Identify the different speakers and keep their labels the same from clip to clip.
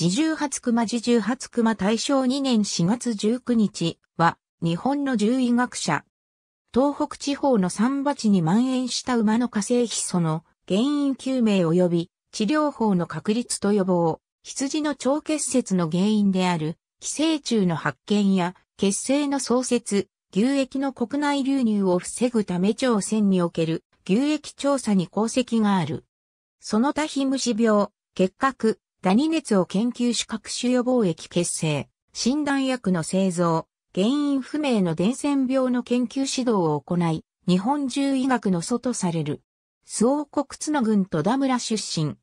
Speaker 1: 自重発熊自重発熊大正2年4月19日
Speaker 2: は、日本の獣医学者。東北地方の三鉢に蔓延した馬の火星ヒ素の原因究明及び治療法の確立と予防、羊の腸結節の原因である寄生虫の発見や血清の創設、牛液の国内流入を防ぐため朝鮮における牛液調査に功績がある。その他皮虫病、結核、ダニ熱を研究し各種予防液結成、診断薬の製造、原因不明の伝染病の研究指導を行い、日本中医学の祖とされる。コク国角軍戸田村出身。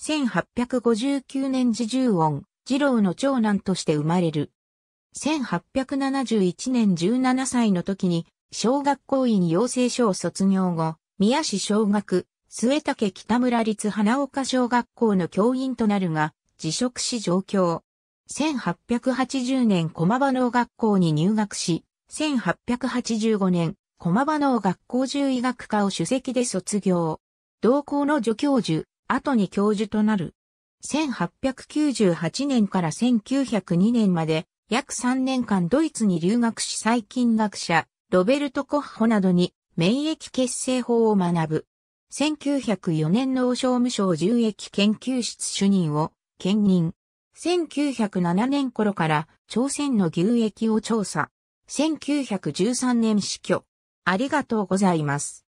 Speaker 2: 1859年時重音、次郎の長男として生まれる。1871年17歳の時に、小学校院養成所を卒業後、宮市小学、末竹北村立花岡小学校の教員となるが、辞職し上京。1880年駒場農学校に入学し、1885年、駒場農学校獣医学科を主席で卒業。同校の助教授、後に教授となる。1898年から1902年まで、約3年間ドイツに留学し細菌学者、ロベルト・コッホなどに免疫血清法を学ぶ。1904年農商務省獣益研究室主任を兼任。1907年頃から朝鮮の牛液を調査。
Speaker 1: 1913年死去。ありがとうございます。